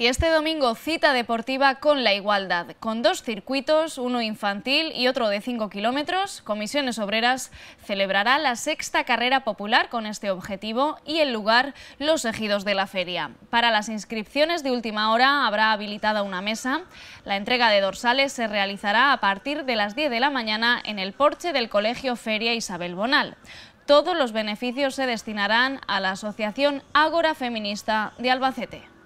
Y este domingo cita deportiva con la igualdad, con dos circuitos, uno infantil y otro de 5 kilómetros. Comisiones Obreras celebrará la sexta carrera popular con este objetivo y el lugar los ejidos de la feria. Para las inscripciones de última hora habrá habilitada una mesa. La entrega de dorsales se realizará a partir de las 10 de la mañana en el porche del Colegio Feria Isabel Bonal. Todos los beneficios se destinarán a la Asociación Ágora Feminista de Albacete.